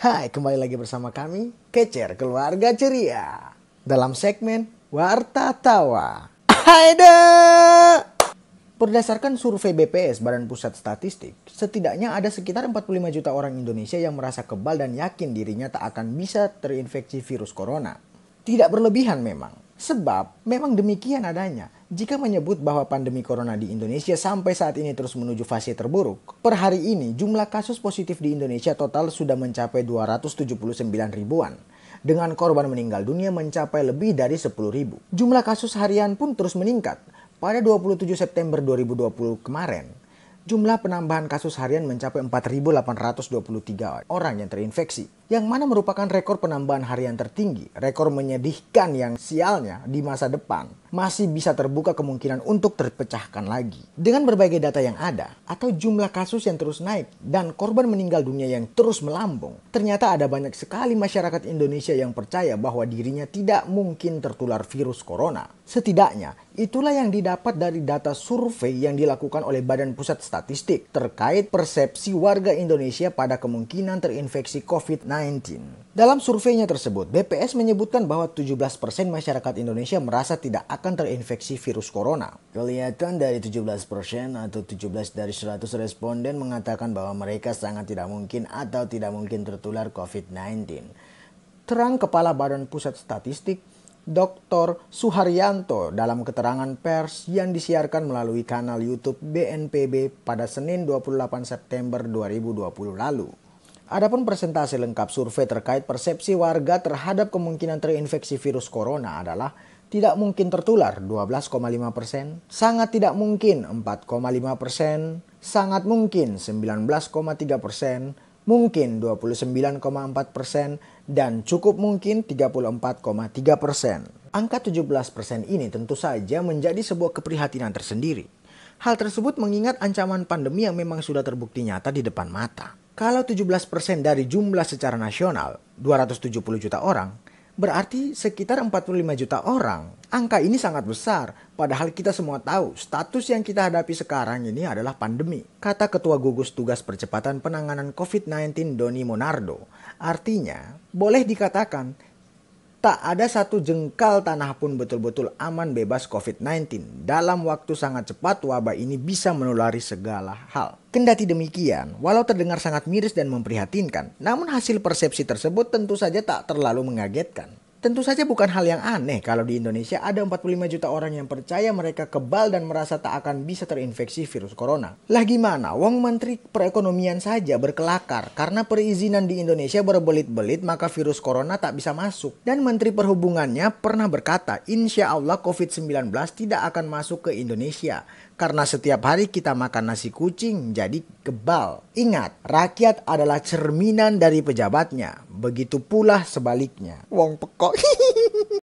Hai, kembali lagi bersama kami, Kecer Keluarga Ceria. Dalam segmen Warta Tawa. Haida! Berdasarkan survei BPS, Badan Pusat Statistik, setidaknya ada sekitar 45 juta orang Indonesia yang merasa kebal dan yakin dirinya tak akan bisa terinfeksi virus corona. Tidak berlebihan memang, sebab memang demikian adanya. Jika menyebut bahwa pandemi corona di Indonesia sampai saat ini terus menuju fase terburuk, per hari ini jumlah kasus positif di Indonesia total sudah mencapai 279 ribuan. Dengan korban meninggal dunia mencapai lebih dari 10 ribu. Jumlah kasus harian pun terus meningkat. Pada 27 September 2020 kemarin, jumlah penambahan kasus harian mencapai 4.823 orang yang terinfeksi, yang mana merupakan rekor penambahan harian tertinggi, rekor menyedihkan yang sialnya di masa depan masih bisa terbuka kemungkinan untuk terpecahkan lagi. Dengan berbagai data yang ada, atau jumlah kasus yang terus naik, dan korban meninggal dunia yang terus melambung, ternyata ada banyak sekali masyarakat Indonesia yang percaya bahwa dirinya tidak mungkin tertular virus corona. Setidaknya, itulah yang didapat dari data survei yang dilakukan oleh Badan Pusat Statistik terkait persepsi warga Indonesia pada kemungkinan terinfeksi COVID-19. Dalam surveinya tersebut, BPS menyebutkan bahwa 17% masyarakat Indonesia merasa tidak akan terinfeksi virus corona. Kelihatan dari 17% atau 17 dari 100 responden mengatakan bahwa mereka sangat tidak mungkin atau tidak mungkin tertular COVID-19. Terang Kepala Badan Pusat Statistik, Dr. Suharyanto dalam keterangan pers yang disiarkan melalui kanal YouTube BNPB pada Senin 28 September 2020 lalu. Adapun persentase lengkap survei terkait persepsi warga terhadap kemungkinan terinfeksi virus corona adalah tidak mungkin tertular 12,5 persen, sangat tidak mungkin 4,5 persen, sangat mungkin 19,3 persen, mungkin 29,4 persen, dan cukup mungkin 34,3 persen. Angka 17 persen ini tentu saja menjadi sebuah keprihatinan tersendiri. Hal tersebut mengingat ancaman pandemi yang memang sudah terbukti nyata di depan mata. Kalau 17% dari jumlah secara nasional, 270 juta orang, berarti sekitar 45 juta orang. Angka ini sangat besar, padahal kita semua tahu status yang kita hadapi sekarang ini adalah pandemi. Kata Ketua Gugus Tugas Percepatan Penanganan COVID-19 Doni Monardo. Artinya, boleh dikatakan Tak ada satu jengkal tanah pun betul-betul aman bebas COVID-19. Dalam waktu sangat cepat, wabah ini bisa menulari segala hal. Kendati demikian, walau terdengar sangat miris dan memprihatinkan, namun hasil persepsi tersebut tentu saja tak terlalu mengagetkan. Tentu saja bukan hal yang aneh kalau di Indonesia ada 45 juta orang yang percaya mereka kebal dan merasa tak akan bisa terinfeksi virus corona. Lah gimana, wong menteri perekonomian saja berkelakar karena perizinan di Indonesia berbelit-belit maka virus corona tak bisa masuk. Dan menteri perhubungannya pernah berkata, insya Allah COVID-19 tidak akan masuk ke Indonesia karena setiap hari kita makan nasi kucing jadi kebal. Ingat, rakyat adalah cerminan dari pejabatnya. Begitu pula sebaliknya. Wong pekok out.